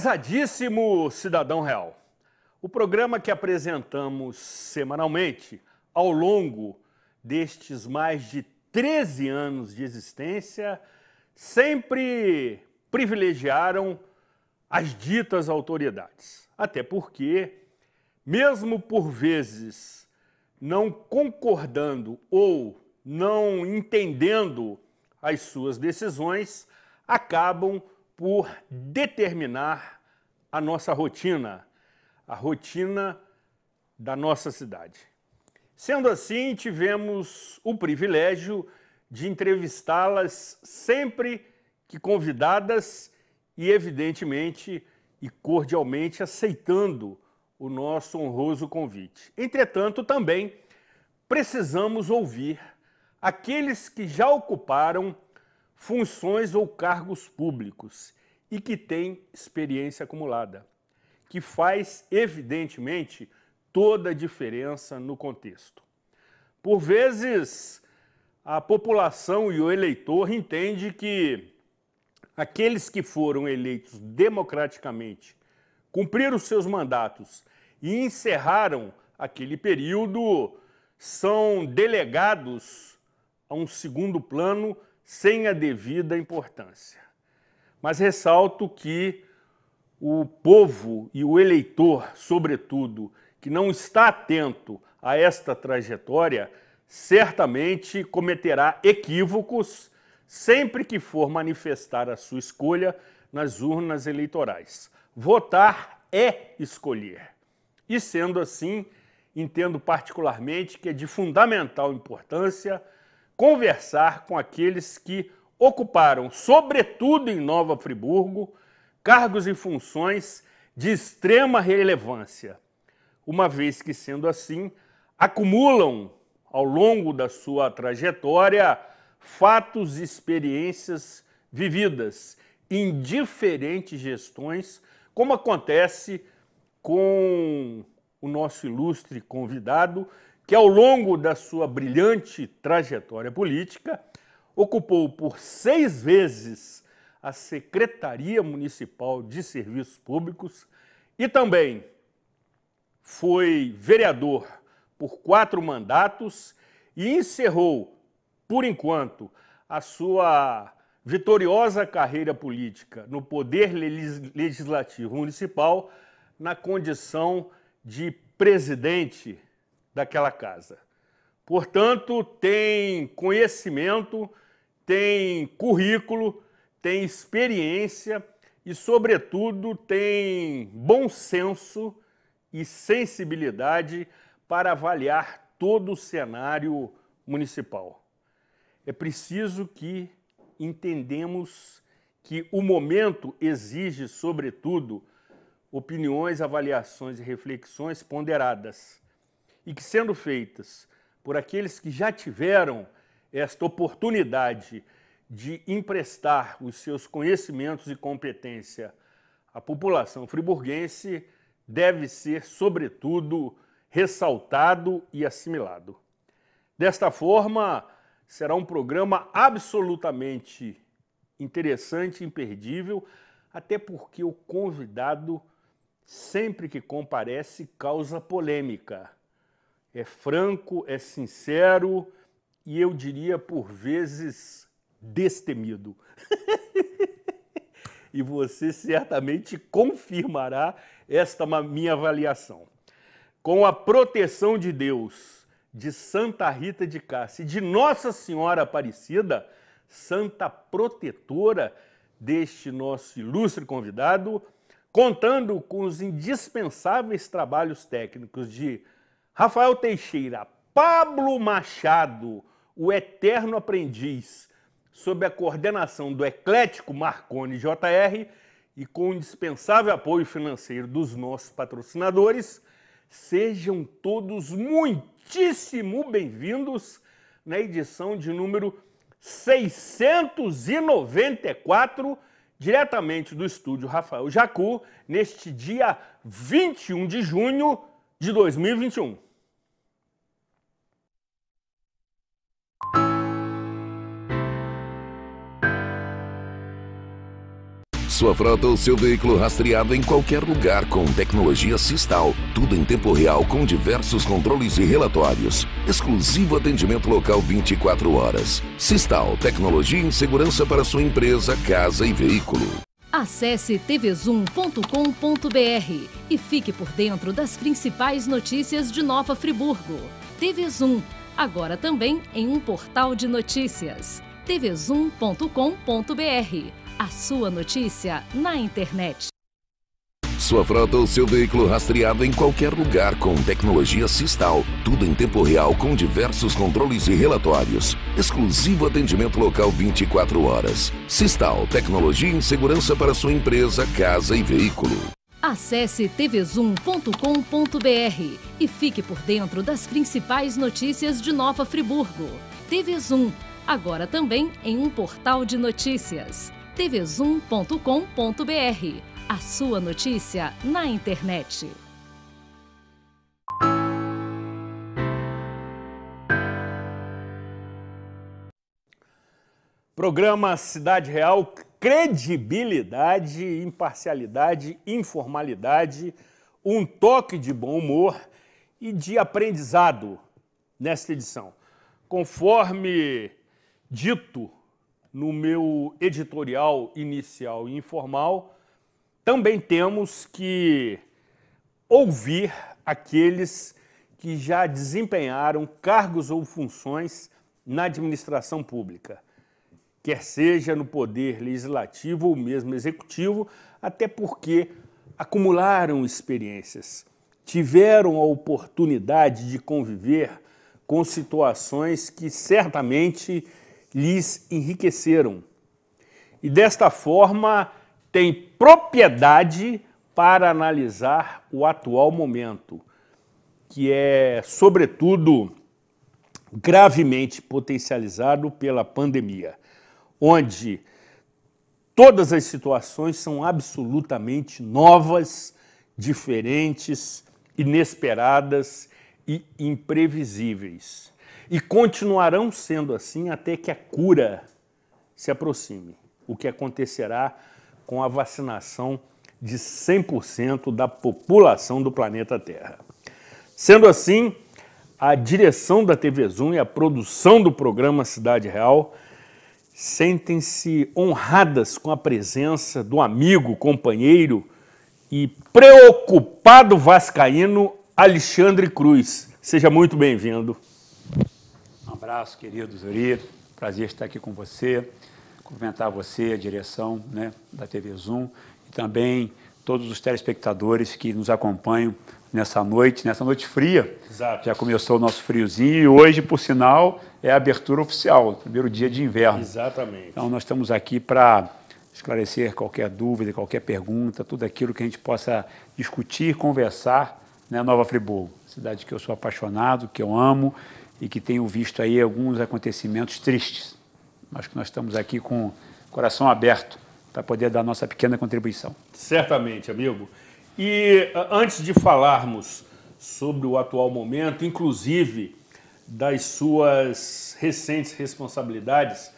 Prezadíssimo cidadão real, o programa que apresentamos semanalmente ao longo destes mais de 13 anos de existência sempre privilegiaram as ditas autoridades. Até porque, mesmo por vezes não concordando ou não entendendo as suas decisões, acabam por determinar a nossa rotina, a rotina da nossa cidade. Sendo assim, tivemos o privilégio de entrevistá-las sempre que convidadas e, evidentemente, e cordialmente aceitando o nosso honroso convite. Entretanto, também precisamos ouvir aqueles que já ocuparam funções ou cargos públicos e que tem experiência acumulada, que faz, evidentemente, toda a diferença no contexto. Por vezes, a população e o eleitor entende que aqueles que foram eleitos democraticamente, cumpriram seus mandatos e encerraram aquele período, são delegados a um segundo plano sem a devida importância. Mas ressalto que o povo e o eleitor, sobretudo, que não está atento a esta trajetória, certamente cometerá equívocos sempre que for manifestar a sua escolha nas urnas eleitorais. Votar é escolher. E sendo assim, entendo particularmente que é de fundamental importância conversar com aqueles que ocuparam, sobretudo em Nova Friburgo, cargos e funções de extrema relevância, uma vez que, sendo assim, acumulam ao longo da sua trajetória fatos e experiências vividas em diferentes gestões, como acontece com o nosso ilustre convidado, que ao longo da sua brilhante trajetória política ocupou por seis vezes a Secretaria Municipal de Serviços Públicos e também foi vereador por quatro mandatos e encerrou, por enquanto, a sua vitoriosa carreira política no Poder Legislativo Municipal na condição de presidente daquela casa. Portanto, tem conhecimento, tem currículo, tem experiência e, sobretudo, tem bom senso e sensibilidade para avaliar todo o cenário municipal. É preciso que entendemos que o momento exige, sobretudo, opiniões, avaliações e reflexões ponderadas e que, sendo feitas por aqueles que já tiveram esta oportunidade de emprestar os seus conhecimentos e competência à população friburguense, deve ser, sobretudo, ressaltado e assimilado. Desta forma, será um programa absolutamente interessante, imperdível, até porque o convidado, sempre que comparece, causa polêmica é franco, é sincero e eu diria por vezes destemido. e você certamente confirmará esta minha avaliação. Com a proteção de Deus, de Santa Rita de Cássia e de Nossa Senhora Aparecida, Santa Protetora deste nosso ilustre convidado, contando com os indispensáveis trabalhos técnicos de Rafael Teixeira, Pablo Machado, o eterno aprendiz, sob a coordenação do eclético Marconi JR e com o indispensável apoio financeiro dos nossos patrocinadores, sejam todos muitíssimo bem-vindos na edição de número 694, diretamente do estúdio Rafael Jacu, neste dia 21 de junho de 2021. Sua frota ou seu veículo rastreado em qualquer lugar com tecnologia Sistal. Tudo em tempo real com diversos controles e relatórios. Exclusivo atendimento local 24 horas. Sistal, tecnologia em segurança para sua empresa, casa e veículo. Acesse tvzoom.com.br e fique por dentro das principais notícias de Nova Friburgo. TVZoom, agora também em um portal de notícias. tvzoom.com.br. A sua notícia na internet. Sua frota ou seu veículo rastreado em qualquer lugar com tecnologia Sistal. Tudo em tempo real com diversos controles e relatórios. Exclusivo atendimento local 24 horas. Sistal, tecnologia em segurança para sua empresa, casa e veículo. Acesse tvzoom.com.br e fique por dentro das principais notícias de Nova Friburgo. TV agora também em um portal de notícias. tvzoom.com.br a sua notícia na internet. Programa Cidade Real, credibilidade, imparcialidade, informalidade, um toque de bom humor e de aprendizado nesta edição. Conforme dito no meu editorial inicial e informal, também temos que ouvir aqueles que já desempenharam cargos ou funções na administração pública, quer seja no poder legislativo ou mesmo executivo, até porque acumularam experiências, tiveram a oportunidade de conviver com situações que certamente lhes enriqueceram. E desta forma, tem propriedade para analisar o atual momento, que é, sobretudo, gravemente potencializado pela pandemia, onde todas as situações são absolutamente novas, diferentes, inesperadas e imprevisíveis. E continuarão sendo assim até que a cura se aproxime, o que acontecerá com a vacinação de 100% da população do planeta Terra. Sendo assim, a direção da TV Zoom e a produção do programa Cidade Real sentem-se honradas com a presença do amigo, companheiro e preocupado vascaíno Alexandre Cruz. Seja muito bem-vindo. Um abraço, querido Zuri. Prazer estar aqui com você cumprimentar você, a direção né, da TV Zoom e também todos os telespectadores que nos acompanham nessa noite, nessa noite fria. Exato. Já começou o nosso friozinho e hoje, por sinal, é a abertura oficial, o primeiro dia de inverno. Exatamente. Então nós estamos aqui para esclarecer qualquer dúvida, qualquer pergunta, tudo aquilo que a gente possa discutir, conversar, né, Nova Friburgo, cidade que eu sou apaixonado, que eu amo e que tenho visto aí alguns acontecimentos tristes Acho que nós estamos aqui com o coração aberto para poder dar nossa pequena contribuição. Certamente, amigo. E ah, antes de falarmos sobre o atual momento, inclusive das suas recentes responsabilidades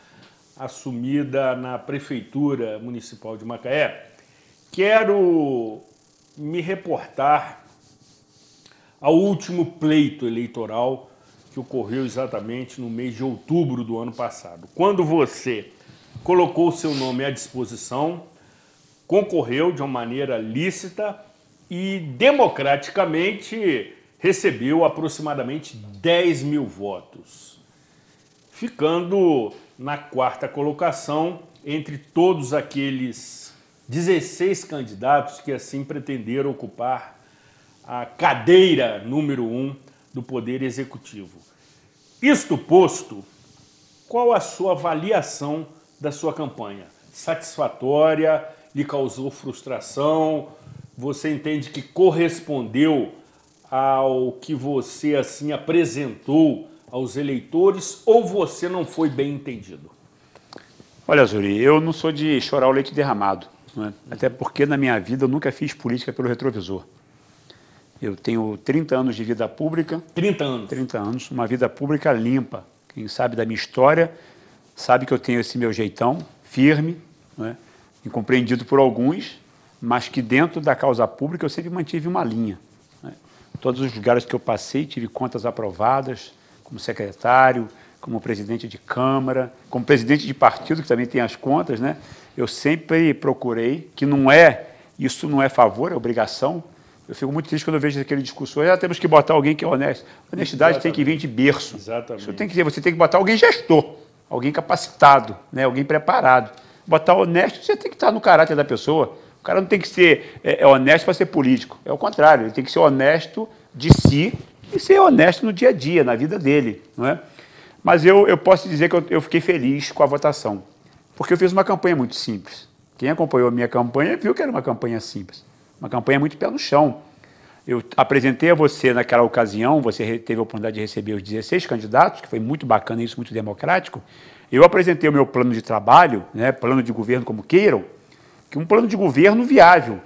assumida na Prefeitura Municipal de Macaé, quero me reportar ao último pleito eleitoral que ocorreu exatamente no mês de outubro do ano passado. Quando você colocou o seu nome à disposição, concorreu de uma maneira lícita e democraticamente recebeu aproximadamente 10 mil votos, ficando na quarta colocação entre todos aqueles 16 candidatos que assim pretenderam ocupar a cadeira número 1 um do Poder Executivo. Isto posto, qual a sua avaliação da sua campanha? Satisfatória? Lhe causou frustração? Você entende que correspondeu ao que você assim apresentou aos eleitores ou você não foi bem entendido? Olha, Zuri, eu não sou de chorar o leite derramado, né? até porque na minha vida eu nunca fiz política pelo retrovisor. Eu tenho 30 anos de vida pública. 30 anos? 30 anos, uma vida pública limpa. Quem sabe da minha história sabe que eu tenho esse meu jeitão firme, né? incompreendido por alguns, mas que dentro da causa pública eu sempre mantive uma linha. Né? Todos os lugares que eu passei tive contas aprovadas, como secretário, como presidente de Câmara, como presidente de partido, que também tem as contas, né? Eu sempre procurei, que não é, isso não é favor, é obrigação, eu fico muito triste quando eu vejo aquele discurso, ah, temos que botar alguém que é honesto. Honestidade Exatamente. tem que vir de berço. Exatamente. tem que, você tem que botar alguém gestor, alguém capacitado, né? alguém preparado. Botar honesto, você tem que estar no caráter da pessoa. O cara não tem que ser é, é honesto para ser político. É o contrário, ele tem que ser honesto de si e ser honesto no dia a dia, na vida dele. Não é? Mas eu, eu posso dizer que eu, eu fiquei feliz com a votação, porque eu fiz uma campanha muito simples. Quem acompanhou a minha campanha viu que era uma campanha simples. Uma campanha muito pé no chão. Eu apresentei a você naquela ocasião, você teve a oportunidade de receber os 16 candidatos, que foi muito bacana isso, muito democrático. Eu apresentei o meu plano de trabalho, né, plano de governo como queiram, que um plano de governo viável,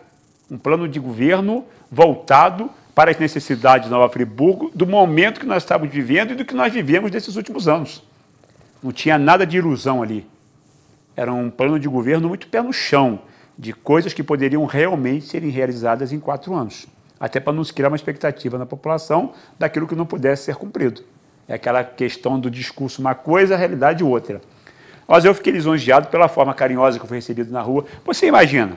um plano de governo voltado para as necessidades de Nova Friburgo, do momento que nós estávamos vivendo e do que nós vivemos nesses últimos anos. Não tinha nada de ilusão ali. Era um plano de governo muito pé no chão, de coisas que poderiam realmente serem realizadas em quatro anos, até para não se criar uma expectativa na população daquilo que não pudesse ser cumprido. É aquela questão do discurso uma coisa, a realidade outra. Mas eu fiquei lisonjeado pela forma carinhosa que foi recebido na rua. Você imagina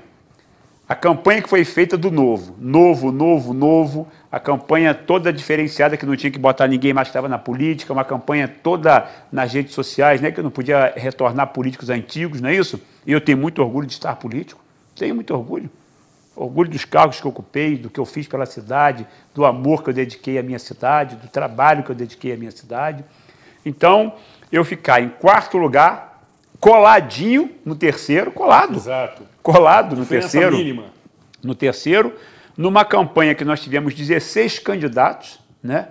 a campanha que foi feita do novo, novo, novo, novo, a campanha toda diferenciada que não tinha que botar ninguém mais que estava na política, uma campanha toda nas redes sociais, né, que não podia retornar políticos antigos, não é isso? E eu tenho muito orgulho de estar político tenho muito orgulho. Orgulho dos cargos que ocupei, do que eu fiz pela cidade, do amor que eu dediquei à minha cidade, do trabalho que eu dediquei à minha cidade. Então, eu ficar em quarto lugar, coladinho no terceiro, colado. Exato. Colado no terceiro. Mínima. No terceiro, numa campanha que nós tivemos 16 candidatos, né?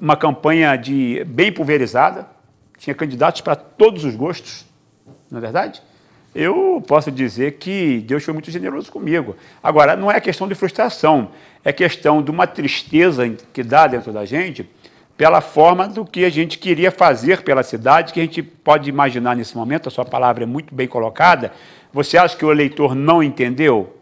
Uma campanha de bem pulverizada, tinha candidatos para todos os gostos, não é verdade? eu posso dizer que Deus foi muito generoso comigo. Agora, não é questão de frustração, é questão de uma tristeza que dá dentro da gente pela forma do que a gente queria fazer pela cidade, que a gente pode imaginar nesse momento, a sua palavra é muito bem colocada. Você acha que o eleitor não entendeu?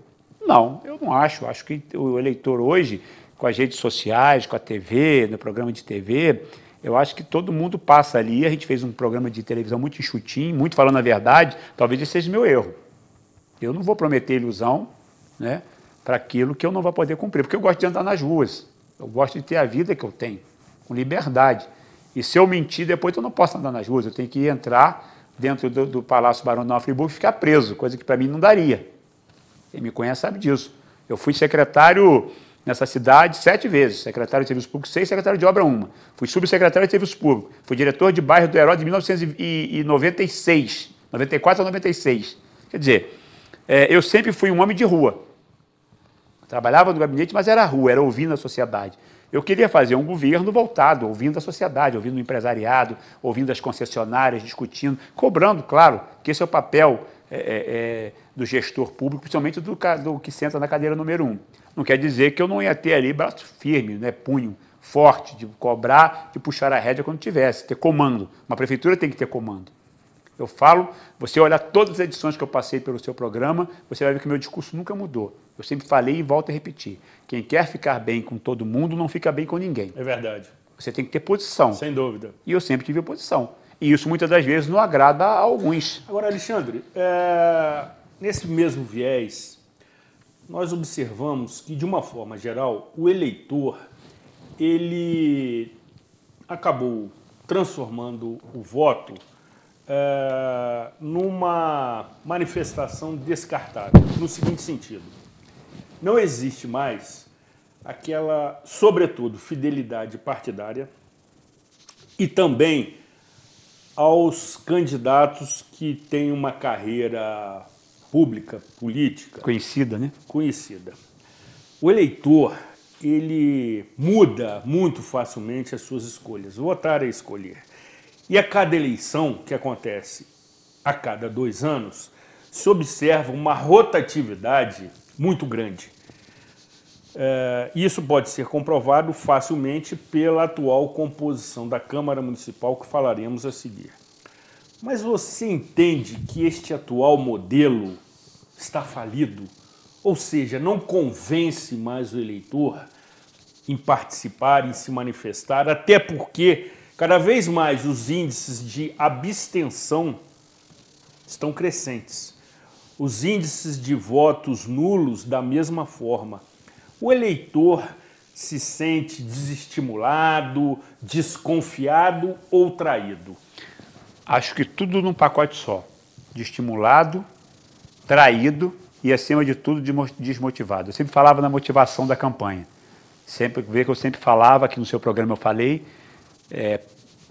Não, eu não acho. Acho que o eleitor hoje, com as redes sociais, com a TV, no programa de TV, eu acho que todo mundo passa ali. A gente fez um programa de televisão muito enxutinho, muito falando a verdade. Talvez esse seja meu erro. Eu não vou prometer ilusão né, para aquilo que eu não vou poder cumprir, porque eu gosto de andar nas ruas. Eu gosto de ter a vida que eu tenho, com liberdade. E se eu mentir, depois eu não posso andar nas ruas. Eu tenho que entrar dentro do, do Palácio Barão de Friburgo e ficar preso, coisa que para mim não daria. Quem me conhece sabe disso. Eu fui secretário nessa cidade sete vezes, secretário de Serviço Público seis, secretário de Obra uma. Fui subsecretário de Serviço Público, fui diretor de bairro do Herói de 1996, 94 a 96. Quer dizer, é, eu sempre fui um homem de rua. Trabalhava no gabinete, mas era rua, era ouvindo a sociedade. Eu queria fazer um governo voltado, ouvindo a sociedade, ouvindo o empresariado, ouvindo as concessionárias, discutindo, cobrando, claro, que esse é o papel é, é, é do gestor público, principalmente do, do que senta na cadeira número um. Não quer dizer que eu não ia ter ali braço firme, né, punho forte, de cobrar, de puxar a rédea quando tivesse, ter comando. Uma prefeitura tem que ter comando. Eu falo, você olhar todas as edições que eu passei pelo seu programa, você vai ver que meu discurso nunca mudou. Eu sempre falei e volto a repetir. Quem quer ficar bem com todo mundo não fica bem com ninguém. É verdade. Você tem que ter posição. Sem dúvida. E eu sempre tive posição. E isso muitas das vezes não agrada a alguns. Agora, Alexandre, é... nesse mesmo viés, nós observamos que, de uma forma geral, o eleitor ele acabou transformando o voto é, numa manifestação descartável, no seguinte sentido: não existe mais aquela, sobretudo, fidelidade partidária e também aos candidatos que têm uma carreira pública, política. Conhecida, né? Conhecida. O eleitor, ele muda muito facilmente as suas escolhas. Votar é escolher. E a cada eleição que acontece a cada dois anos, se observa uma rotatividade muito grande. É, isso pode ser comprovado facilmente pela atual composição da Câmara Municipal, que falaremos a seguir. Mas você entende que este atual modelo está falido? Ou seja, não convence mais o eleitor em participar, em se manifestar, até porque cada vez mais os índices de abstenção estão crescentes. Os índices de votos nulos, da mesma forma. O eleitor se sente desestimulado, desconfiado ou traído. Acho que tudo num pacote só. de estimulado, traído e, acima de tudo, desmotivado. Eu sempre falava na motivação da campanha. Sempre vê que eu sempre falava, que no seu programa eu falei, é,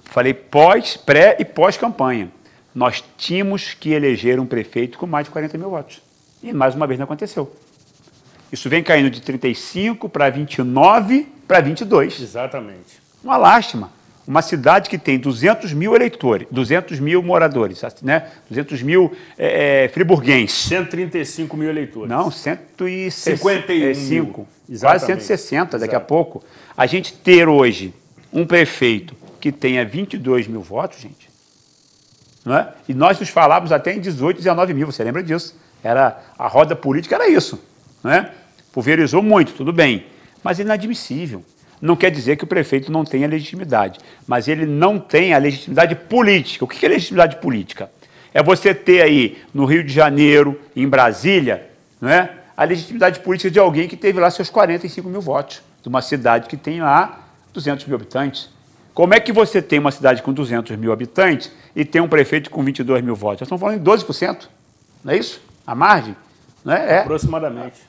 falei pós, pré e pós-campanha. Nós tínhamos que eleger um prefeito com mais de 40 mil votos. E mais uma vez não aconteceu. Isso vem caindo de 35 para 29 para 22. Exatamente. Uma lástima uma cidade que tem 200 mil eleitores, 200 mil moradores, né? 200 mil é, é, friburguenses. 135 mil eleitores. Não, 155. Quase 160 daqui Exato. a pouco. A gente ter hoje um prefeito que tenha 22 mil votos, gente, não é? e nós nos falávamos até em 18, 19 mil, você lembra disso? Era, a roda política era isso. Não é? Pulverizou muito, tudo bem, mas é inadmissível não quer dizer que o prefeito não tenha legitimidade, mas ele não tem a legitimidade política. O que é legitimidade política? É você ter aí no Rio de Janeiro, em Brasília, não é? a legitimidade política de alguém que teve lá seus 45 mil votos, de uma cidade que tem lá 200 mil habitantes. Como é que você tem uma cidade com 200 mil habitantes e tem um prefeito com 22 mil votos? Nós estamos falando em 12%, não é isso? A margem? Não é? é. Aproximadamente.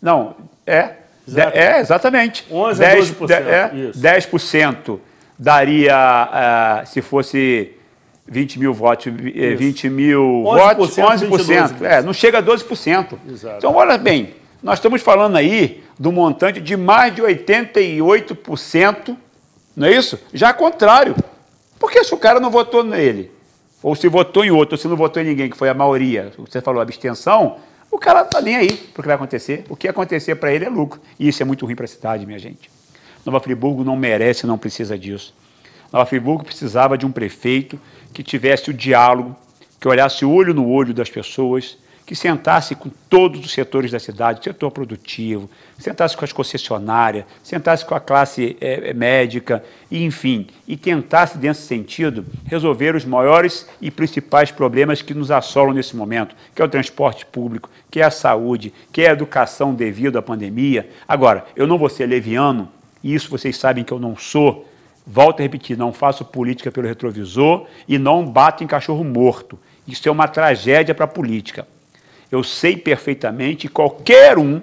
Não, é. Exato. É, exatamente. 11 10, a 12%. É, isso. 10% daria, uh, se fosse 20 mil votos, eh, isso. 20 mil 11%, votos, 11%. 22, é, não chega a 12%. Exato. Então, olha bem, nós estamos falando aí do montante de mais de 88%, não é isso? Já contrário. Porque se o cara não votou nele, ou se votou em outro, ou se não votou em ninguém, que foi a maioria, você falou abstenção, o cara não está nem aí para o que vai acontecer. O que acontecer para ele é lucro. E isso é muito ruim para a cidade, minha gente. Nova Friburgo não merece, não precisa disso. Nova Friburgo precisava de um prefeito que tivesse o diálogo, que olhasse olho no olho das pessoas, que sentasse com todos os setores da cidade, setor produtivo, sentasse com as concessionárias, sentasse com a classe é, médica, e, enfim, e tentasse, nesse sentido, resolver os maiores e principais problemas que nos assolam nesse momento, que é o transporte público, que é a saúde, que é a educação devido à pandemia. Agora, eu não vou ser leviano, e isso vocês sabem que eu não sou, volto a repetir, não faço política pelo retrovisor e não bato em cachorro morto. Isso é uma tragédia para a política. Eu sei perfeitamente, qualquer um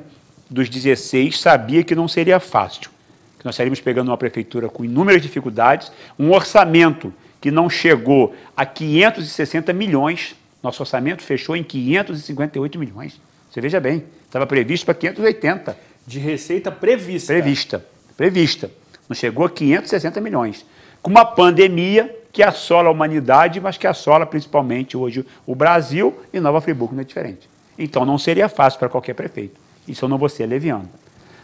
dos 16 sabia que não seria fácil, que nós estaríamos pegando uma prefeitura com inúmeras dificuldades, um orçamento que não chegou a 560 milhões, nosso orçamento fechou em 558 milhões. Você veja bem, estava previsto para 580. De receita prevista. Prevista, prevista. Não chegou a 560 milhões. Com uma pandemia que assola a humanidade, mas que assola principalmente hoje o Brasil e Nova Friburgo não é diferente. Então não seria fácil para qualquer prefeito. Isso eu não vou ser leviano.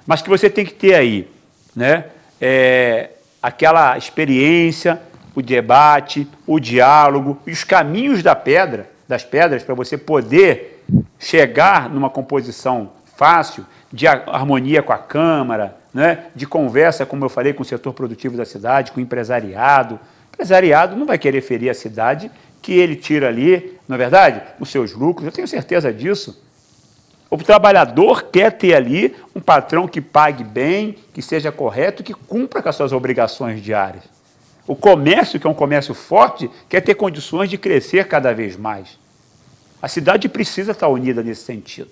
Mas que você tem que ter aí, né? É, aquela experiência, o debate, o diálogo e os caminhos da pedra, das pedras, para você poder chegar numa composição fácil de harmonia com a Câmara, né? de conversa, como eu falei, com o setor produtivo da cidade, com o empresariado. O empresariado não vai querer ferir a cidade que ele tira ali, não é verdade? Os seus lucros, eu tenho certeza disso. O trabalhador quer ter ali um patrão que pague bem, que seja correto, que cumpra com as suas obrigações diárias. O comércio, que é um comércio forte, quer ter condições de crescer cada vez mais. A cidade precisa estar unida nesse sentido.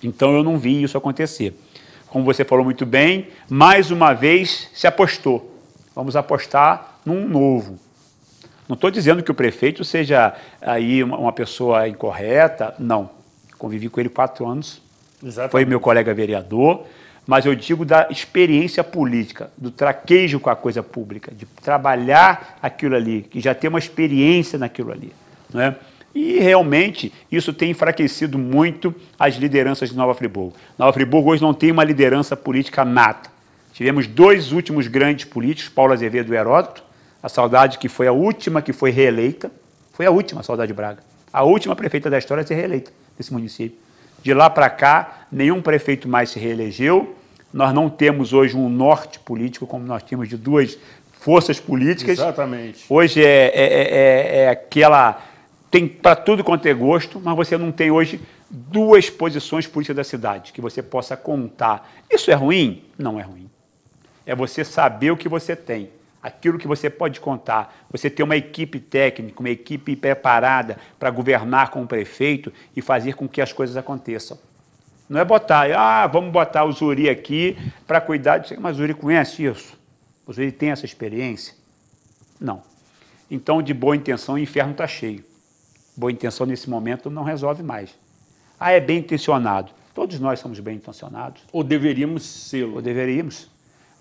Então eu não vi isso acontecer. Como você falou muito bem, mais uma vez se apostou. Vamos apostar num novo, não estou dizendo que o prefeito seja aí uma, uma pessoa incorreta, não. Convivi com ele quatro anos, Exatamente. foi meu colega vereador, mas eu digo da experiência política, do traquejo com a coisa pública, de trabalhar aquilo ali, que já tem uma experiência naquilo ali. Né? E realmente isso tem enfraquecido muito as lideranças de Nova Friburgo. Nova Friburgo hoje não tem uma liderança política nata. Tivemos dois últimos grandes políticos, Paulo Azevedo e Heródoto, a Saudade, que foi a última que foi reeleita, foi a última a Saudade Braga, a última prefeita da história a ser reeleita nesse município. De lá para cá, nenhum prefeito mais se reelegeu. Nós não temos hoje um norte político como nós tínhamos de duas forças políticas. Exatamente. Hoje é, é, é, é, é aquela. Tem para tudo quanto é gosto, mas você não tem hoje duas posições políticas da cidade que você possa contar. Isso é ruim? Não é ruim. É você saber o que você tem aquilo que você pode contar. Você ter uma equipe técnica, uma equipe preparada para governar com o prefeito e fazer com que as coisas aconteçam. Não é botar, ah, vamos botar o Zuri aqui para cuidar Mas o Zuri conhece isso? O Zuri tem essa experiência? Não. Então, de boa intenção, o inferno está cheio. Boa intenção nesse momento não resolve mais. Ah, é bem intencionado. Todos nós somos bem intencionados. Ou deveríamos ser. Ou deveríamos.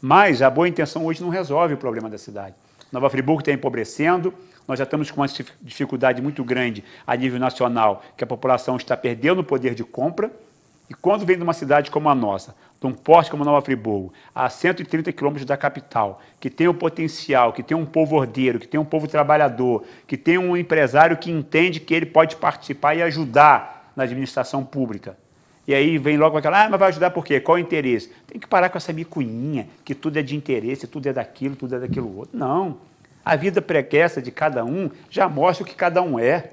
Mas a boa intenção hoje não resolve o problema da cidade. Nova Friburgo está empobrecendo, nós já estamos com uma dificuldade muito grande a nível nacional, que a população está perdendo o poder de compra. E quando vem de uma cidade como a nossa, de um porte como Nova Friburgo, a 130 quilômetros da capital, que tem o potencial, que tem um povo ordeiro, que tem um povo trabalhador, que tem um empresário que entende que ele pode participar e ajudar na administração pública, e aí vem logo aquela, ah, mas vai ajudar por quê? Qual é o interesse? Tem que parar com essa micuinha, que tudo é de interesse, tudo é daquilo, tudo é daquilo outro. Não. A vida pregressa de cada um já mostra o que cada um é.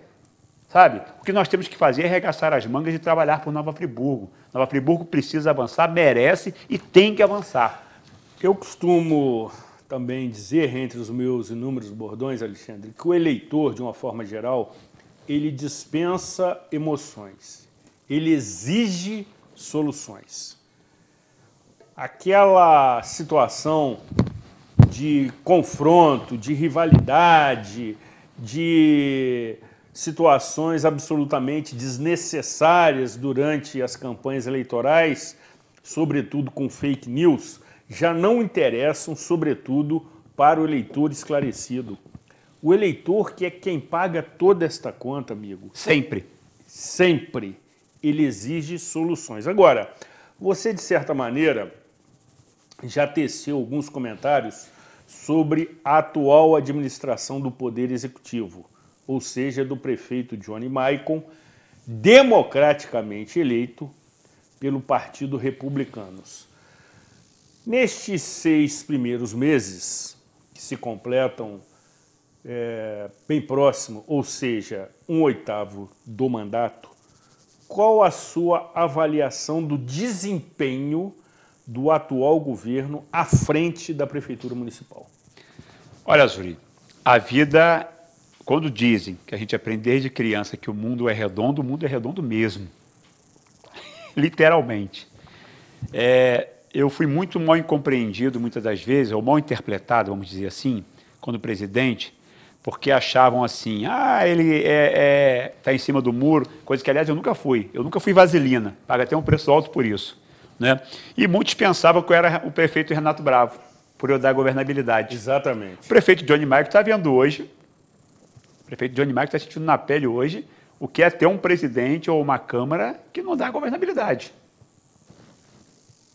Sabe? O que nós temos que fazer é arregaçar as mangas e trabalhar por Nova Friburgo. Nova Friburgo precisa avançar, merece e tem que avançar. Eu costumo também dizer, entre os meus inúmeros bordões, Alexandre, que o eleitor, de uma forma geral, ele dispensa emoções ele exige soluções. Aquela situação de confronto, de rivalidade, de situações absolutamente desnecessárias durante as campanhas eleitorais, sobretudo com fake news, já não interessam, sobretudo, para o eleitor esclarecido. O eleitor que é quem paga toda esta conta, amigo. Sempre. Sempre ele exige soluções. Agora, você de certa maneira já teceu alguns comentários sobre a atual administração do Poder Executivo, ou seja, do prefeito Johnny Maicon, democraticamente eleito pelo Partido Republicanos. Nestes seis primeiros meses, que se completam é, bem próximo, ou seja, um oitavo do mandato, qual a sua avaliação do desempenho do atual governo à frente da Prefeitura Municipal? Olha, Zuri, a vida, quando dizem que a gente aprende desde criança que o mundo é redondo, o mundo é redondo mesmo. Literalmente. É, eu fui muito mal compreendido muitas das vezes, ou mal interpretado, vamos dizer assim, quando presidente, porque achavam assim, ah, ele está é, é, tá em cima do muro, coisa que, aliás, eu nunca fui. Eu nunca fui vaselina, paga até um preço alto por isso. Né? E muitos pensavam que eu era o prefeito Renato Bravo, por eu dar governabilidade. Exatamente. O prefeito Johnny Marco está vendo hoje, o prefeito Johnny Marco está sentindo na pele hoje, o que é ter um presidente ou uma Câmara que não dá governabilidade.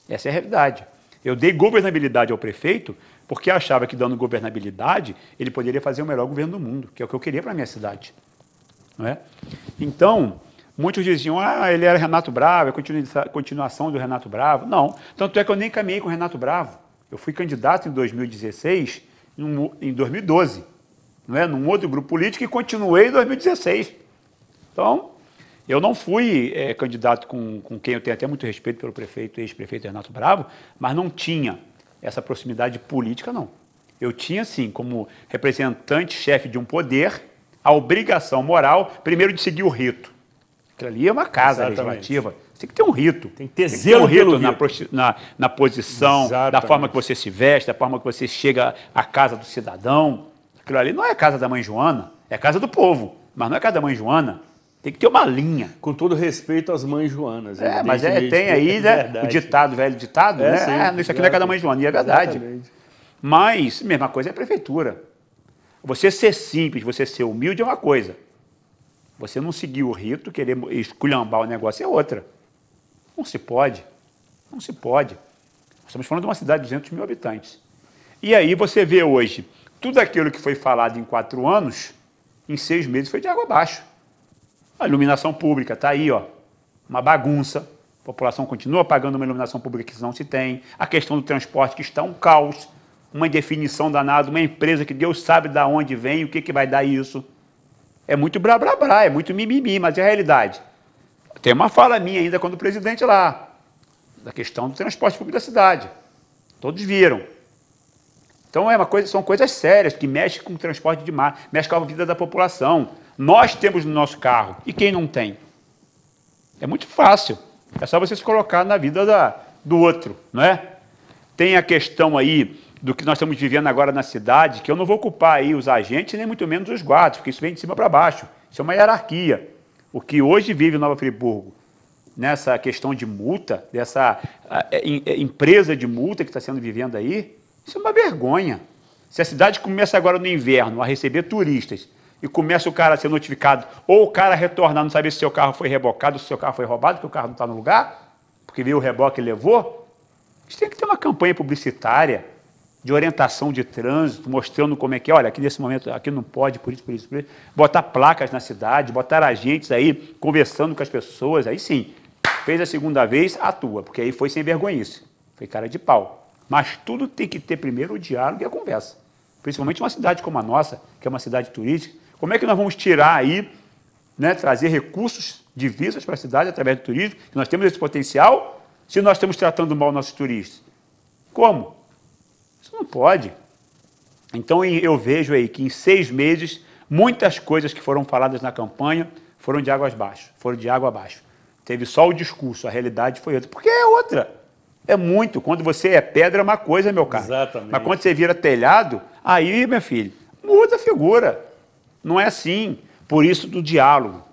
Essa é a realidade. Eu dei governabilidade ao prefeito porque achava que dando governabilidade ele poderia fazer o melhor governo do mundo, que é o que eu queria para a minha cidade. Não é? Então, muitos diziam, ah, ele era Renato Bravo, é continuação do Renato Bravo. Não, tanto é que eu nem caminhei com o Renato Bravo. Eu fui candidato em 2016, em 2012, não é? num outro grupo político e continuei em 2016. Então, eu não fui é, candidato com, com quem eu tenho até muito respeito pelo prefeito, ex-prefeito Renato Bravo, mas não tinha essa proximidade política, não. Eu tinha, sim, como representante, chefe de um poder, a obrigação moral, primeiro, de seguir o rito. Aquilo ali é uma casa Exatamente. legislativa. Tem que ter um rito. Tem que ter, tem que ter um rito, na, rito. Na, na, posição, Exatamente. da forma que você se veste, da forma que você chega à casa do cidadão. Aquilo ali não é a casa da mãe Joana, é a casa do povo. Mas não é a casa da mãe Joana tem que ter uma linha. Com todo respeito às mães Joanas. É, mas é, tem aí é né, o ditado, velho ditado, é, né? Sim, é, isso aqui não é cada mãe Joana, e é verdade. Exatamente. Mas, mesma coisa é a prefeitura. Você ser simples, você ser humilde é uma coisa. Você não seguir o rito, querer esculhambar o negócio é outra. Não se pode. Não se pode. Nós estamos falando de uma cidade de 200 mil habitantes. E aí você vê hoje, tudo aquilo que foi falado em quatro anos, em seis meses foi de água abaixo. A iluminação pública está aí, ó, uma bagunça. A população continua pagando uma iluminação pública que não se tem. A questão do transporte que está um caos, uma indefinição danada, uma empresa que Deus sabe de onde vem, o que, que vai dar isso. É muito blá blá blá, é muito mimimi, mas é a realidade. Tem uma fala minha ainda quando o presidente lá, da questão do transporte público da cidade. Todos viram. Então é uma coisa, são coisas sérias que mexem com o transporte de mar, mexe com a vida da população, nós temos no nosso carro. E quem não tem? É muito fácil. É só você se colocar na vida da, do outro, não é? Tem a questão aí do que nós estamos vivendo agora na cidade, que eu não vou culpar aí os agentes, nem muito menos os guardas, porque isso vem de cima para baixo. Isso é uma hierarquia. O que hoje vive Nova Friburgo, nessa questão de multa, dessa é, é, empresa de multa que está sendo vivendo aí, isso é uma vergonha. Se a cidade começa agora no inverno a receber turistas e começa o cara a ser notificado, ou o cara retornar, não saber se seu carro foi rebocado, se seu carro foi roubado, que o carro não está no lugar, porque veio o reboque e levou. A gente tem que ter uma campanha publicitária de orientação de trânsito, mostrando como é que é, olha, aqui nesse momento, aqui não pode, por isso, por isso, por isso. Botar placas na cidade, botar agentes aí, conversando com as pessoas, aí sim. Fez a segunda vez, atua, porque aí foi sem vergonhice. Foi cara de pau. Mas tudo tem que ter primeiro o diálogo e a conversa. Principalmente uma cidade como a nossa, que é uma cidade turística, como é que nós vamos tirar aí, né, trazer recursos, divisas para a cidade através do turismo? Que nós temos esse potencial se nós estamos tratando mal nossos turistas. Como? Isso não pode. Então eu vejo aí que em seis meses muitas coisas que foram faladas na campanha foram de águas abaixo, foram de água abaixo. Teve só o discurso, a realidade foi outra. Porque é outra. É muito. Quando você é pedra é uma coisa, meu caro. Exatamente. Mas quando você vira telhado, aí, meu filho, muda a figura. Não é assim. Por isso do diálogo.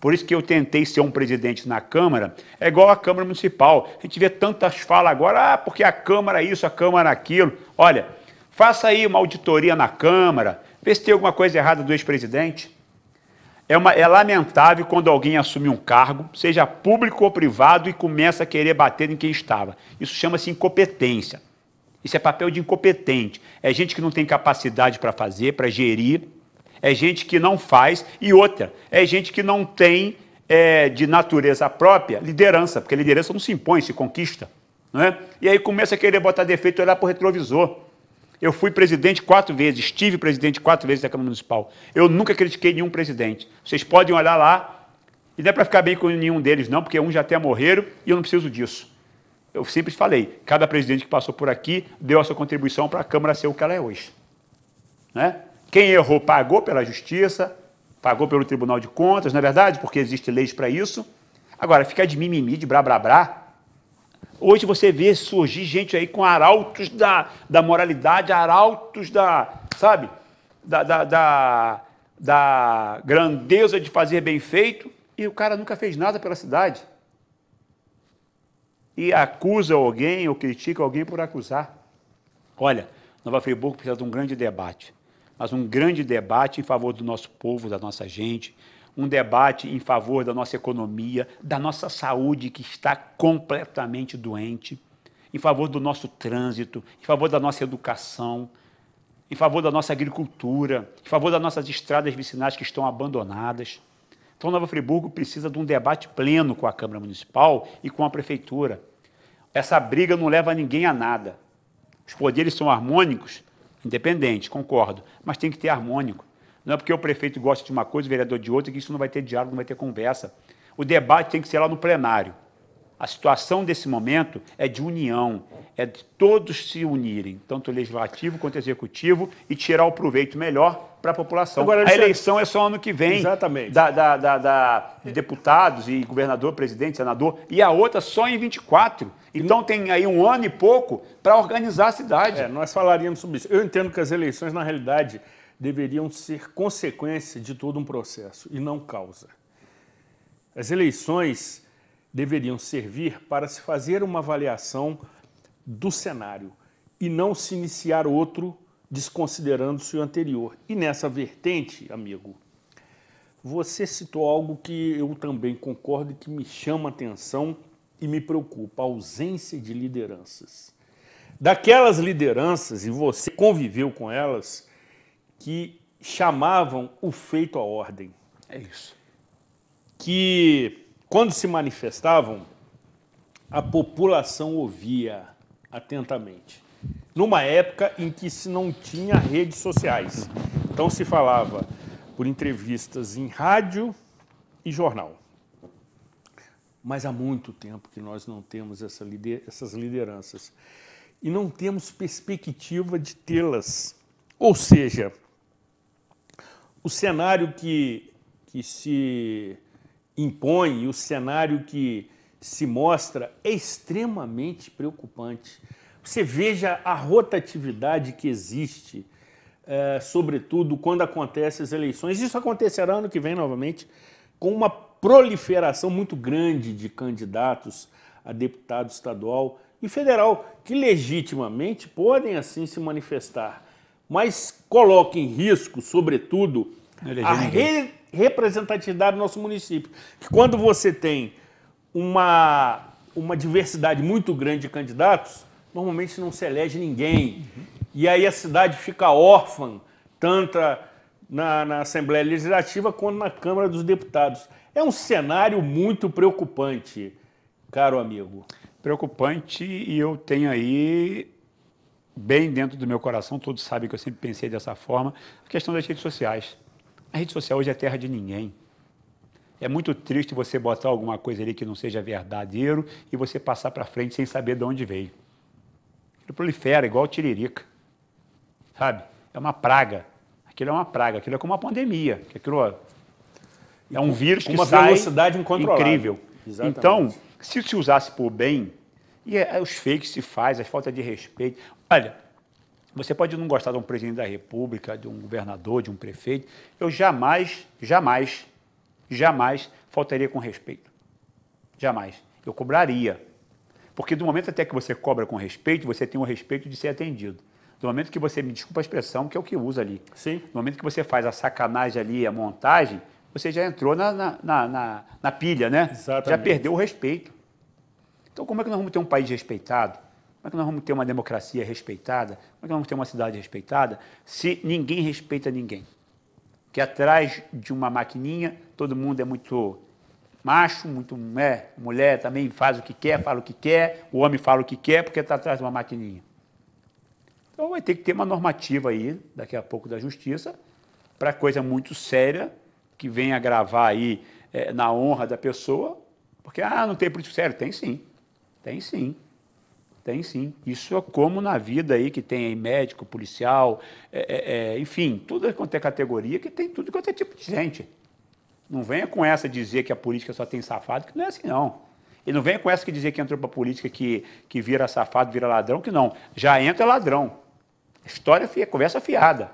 Por isso que eu tentei ser um presidente na Câmara, é igual a Câmara Municipal. A gente vê tantas falas agora, ah, porque a Câmara é isso, a Câmara é aquilo. Olha, faça aí uma auditoria na Câmara, vê se tem alguma coisa errada do ex-presidente. É, uma, é lamentável quando alguém assume um cargo, seja público ou privado, e começa a querer bater em quem estava. Isso chama-se incompetência. Isso é papel de incompetente. É gente que não tem capacidade para fazer, para gerir, é gente que não faz, e outra, é gente que não tem é, de natureza própria liderança, porque liderança não se impõe, se conquista. é? E aí começa a querer botar defeito e olhar para o retrovisor. Eu fui presidente quatro vezes, estive presidente quatro vezes da Câmara Municipal. Eu nunca critiquei nenhum presidente. Vocês podem olhar lá, e não é para ficar bem com nenhum deles, não, porque uns já até morreram e eu não preciso disso. Eu sempre falei, cada presidente que passou por aqui deu a sua contribuição para a Câmara ser o que ela é hoje. Né? Quem errou pagou pela justiça, pagou pelo Tribunal de Contas, não é verdade? Porque existem leis para isso. Agora, ficar de mimimi, de brá, brá, brá. Hoje você vê surgir gente aí com arautos da, da moralidade, arautos da, sabe, da, da, da, da grandeza de fazer bem feito, e o cara nunca fez nada pela cidade. E acusa alguém ou critica alguém por acusar. Olha, Nova Friburgo precisa de um grande debate mas um grande debate em favor do nosso povo, da nossa gente, um debate em favor da nossa economia, da nossa saúde que está completamente doente, em favor do nosso trânsito, em favor da nossa educação, em favor da nossa agricultura, em favor das nossas estradas vicinais que estão abandonadas. Então, Nova Friburgo precisa de um debate pleno com a Câmara Municipal e com a Prefeitura. Essa briga não leva ninguém a nada. Os poderes são harmônicos Independente, concordo, mas tem que ter harmônico. Não é porque o prefeito gosta de uma coisa, o vereador de outra, que isso não vai ter diálogo, não vai ter conversa. O debate tem que ser lá no plenário. A situação desse momento é de união, é de todos se unirem, tanto o legislativo quanto o executivo, e tirar o proveito melhor para a população. Agora, a eleição é só ano que vem. Exatamente. Da, da, da, da, de deputados e governador, presidente, senador, e a outra só em 24. Então tem aí um ano e pouco para organizar a cidade. É, nós falaríamos sobre isso. Eu entendo que as eleições, na realidade, deveriam ser consequência de todo um processo e não causa. As eleições deveriam servir para se fazer uma avaliação do cenário e não se iniciar outro desconsiderando-se o anterior. E nessa vertente, amigo, você citou algo que eu também concordo e que me chama a atenção e me preocupa a ausência de lideranças. Daquelas lideranças, e você conviveu com elas, que chamavam o feito à ordem. É isso. Que, quando se manifestavam, a população ouvia atentamente. Numa época em que se não tinha redes sociais. Então se falava por entrevistas em rádio e jornal mas há muito tempo que nós não temos essa lider essas lideranças e não temos perspectiva de tê-las. Ou seja, o cenário que, que se impõe, o cenário que se mostra é extremamente preocupante. Você veja a rotatividade que existe, é, sobretudo quando acontecem as eleições. Isso acontecerá ano que vem novamente, com uma proliferação muito grande de candidatos a deputado estadual e federal, que legitimamente podem assim se manifestar, mas coloca em risco, sobretudo, a re representatividade do nosso município. Que quando você tem uma, uma diversidade muito grande de candidatos, normalmente não se elege ninguém. Uhum. E aí a cidade fica órfã, tanto na, na Assembleia Legislativa quanto na Câmara dos Deputados. É um cenário muito preocupante, caro amigo. Preocupante e eu tenho aí bem dentro do meu coração, todos sabem que eu sempre pensei dessa forma, a questão das redes sociais. A rede social hoje é terra de ninguém. É muito triste você botar alguma coisa ali que não seja verdadeiro e você passar para frente sem saber de onde veio. Ele prolifera igual tiririca, sabe? É uma praga. Aquilo é uma praga, aquilo é como uma pandemia, aquilo é um vírus que uma sai velocidade incontrolável. incrível. Exatamente. Então, se se usasse por bem, e é, é, os fakes se faz, as falta de respeito. Olha, você pode não gostar de um presidente da República, de um governador, de um prefeito. Eu jamais, jamais, jamais faltaria com respeito. Jamais. Eu cobraria. Porque do momento até que você cobra com respeito, você tem o respeito de ser atendido. Do momento que você, me desculpa a expressão, que é o que usa ali. Sim. Do momento que você faz a sacanagem ali, a montagem, você já entrou na, na, na, na pilha, né? Exatamente. Já perdeu o respeito. Então, como é que nós vamos ter um país respeitado? Como é que nós vamos ter uma democracia respeitada? Como é que nós vamos ter uma cidade respeitada se ninguém respeita ninguém? Que atrás de uma maquininha, todo mundo é muito macho, muito é, mulher também faz o que quer, fala o que quer, o homem fala o que quer porque está atrás de uma maquininha. Então vai ter que ter uma normativa aí, daqui a pouco, da justiça, para coisa muito séria que venha gravar aí é, na honra da pessoa, porque, ah, não tem político sério. Tem sim, tem sim. Tem sim. Isso é como na vida aí, que tem aí médico, policial, é, é, é enfim, tudo quanto é categoria, que tem tudo quanto é tipo de gente. Não venha com essa dizer que a política só tem safado, que não é assim não. E não venha com essa que dizer que entrou para a política que, que vira safado, vira ladrão, que não. Já entra ladrão. História, conversa fiada.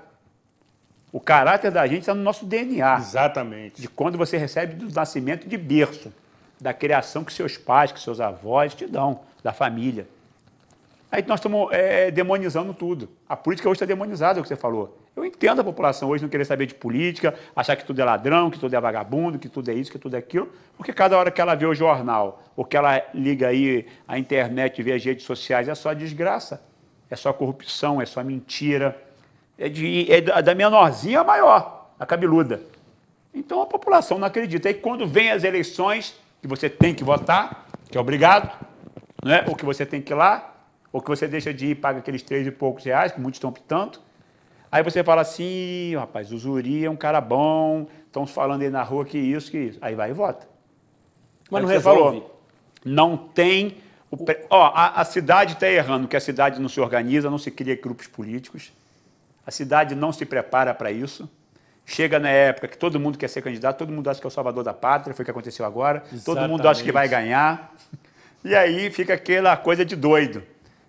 O caráter da gente está no nosso DNA. Exatamente. De quando você recebe do nascimento de berço, da criação que seus pais, que seus avós te dão, da família. Aí nós estamos é, é, demonizando tudo. A política hoje está demonizada, é o que você falou. Eu entendo a população hoje não querer saber de política, achar que tudo é ladrão, que tudo é vagabundo, que tudo é isso, que tudo é aquilo, porque cada hora que ela vê o jornal ou que ela liga aí a internet e vê as redes sociais, é só desgraça, é só corrupção, é só mentira é, de, é da menorzinha à maior, a cabeluda. Então a população não acredita. E quando vem as eleições, que você tem que votar, que é obrigado, né? ou que você tem que ir lá, ou que você deixa de ir e paga aqueles três e poucos reais, que muitos estão optando. Aí você fala assim, rapaz, o Zuri é um cara bom, estão falando aí na rua que isso, que isso. Aí vai e vota. Mas aí não resolve. Falou, não tem... O... Ó, a, a cidade está errando, que a cidade não se organiza, não se cria grupos políticos a cidade não se prepara para isso. Chega na época que todo mundo quer ser candidato, todo mundo acha que é o salvador da pátria, foi o que aconteceu agora, Exatamente. todo mundo acha que vai ganhar. E aí fica aquela coisa de doido.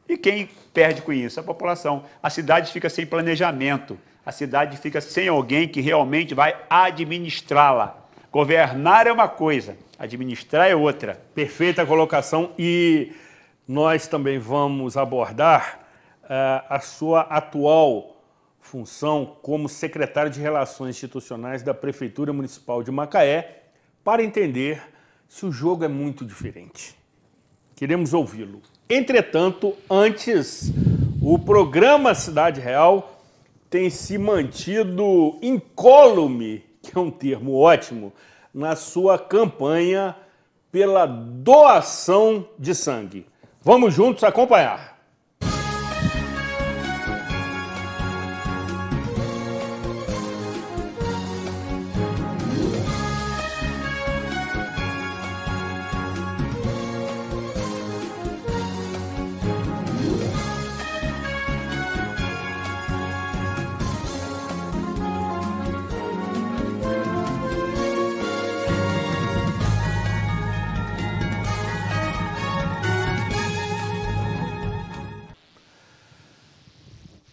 E quem perde com isso? A população. A cidade fica sem planejamento, a cidade fica sem alguém que realmente vai administrá-la. Governar é uma coisa, administrar é outra. Perfeita colocação. E nós também vamos abordar uh, a sua atual função como secretário de Relações Institucionais da Prefeitura Municipal de Macaé para entender se o jogo é muito diferente. Queremos ouvi-lo. Entretanto, antes, o programa Cidade Real tem se mantido incólume, que é um termo ótimo, na sua campanha pela doação de sangue. Vamos juntos acompanhar.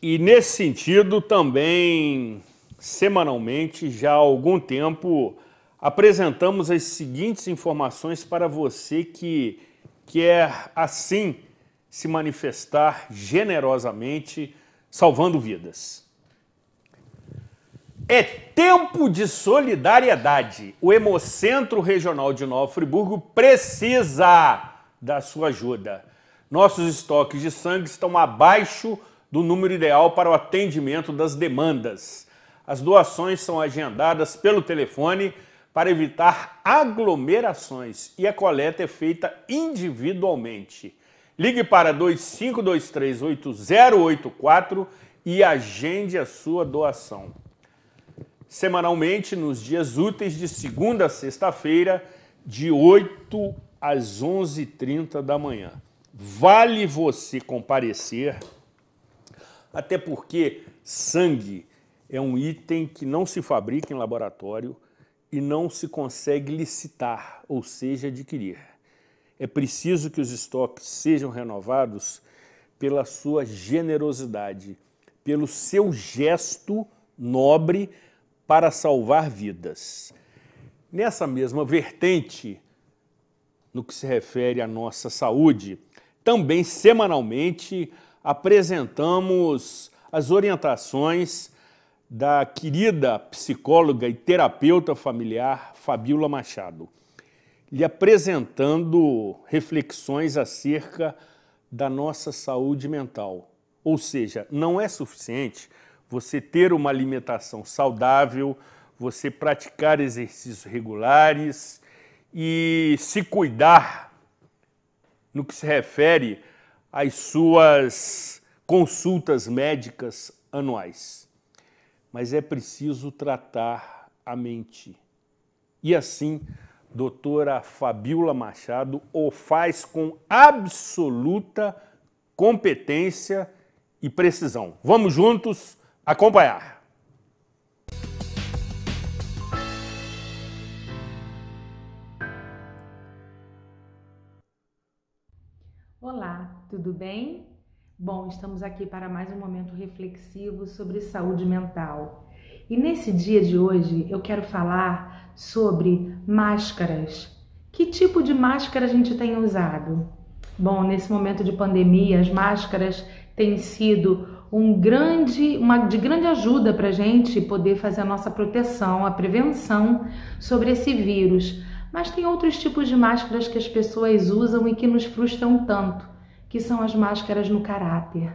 E nesse sentido, também semanalmente, já há algum tempo, apresentamos as seguintes informações para você que quer é, assim se manifestar generosamente, salvando vidas. É tempo de solidariedade. O Hemocentro Regional de Nova Friburgo precisa da sua ajuda. Nossos estoques de sangue estão abaixo do número ideal para o atendimento das demandas. As doações são agendadas pelo telefone para evitar aglomerações e a coleta é feita individualmente. Ligue para 25238084 e agende a sua doação. Semanalmente, nos dias úteis de segunda a sexta-feira, de 8 às 11h30 da manhã. Vale você comparecer até porque sangue é um item que não se fabrica em laboratório e não se consegue licitar, ou seja, adquirir. É preciso que os estoques sejam renovados pela sua generosidade, pelo seu gesto nobre para salvar vidas. Nessa mesma vertente, no que se refere à nossa saúde, também semanalmente apresentamos as orientações da querida psicóloga e terapeuta familiar Fabiola Machado, lhe apresentando reflexões acerca da nossa saúde mental. Ou seja, não é suficiente você ter uma alimentação saudável, você praticar exercícios regulares e se cuidar no que se refere as suas consultas médicas anuais. Mas é preciso tratar a mente. E assim, doutora Fabiola Machado o faz com absoluta competência e precisão. Vamos juntos acompanhar. tudo bem? Bom, estamos aqui para mais um momento reflexivo sobre saúde mental. E nesse dia de hoje eu quero falar sobre máscaras. Que tipo de máscara a gente tem usado? Bom, nesse momento de pandemia, as máscaras têm sido um grande, uma de grande ajuda para a gente poder fazer a nossa proteção, a prevenção sobre esse vírus. Mas tem outros tipos de máscaras que as pessoas usam e que nos frustram tanto que são as máscaras no caráter.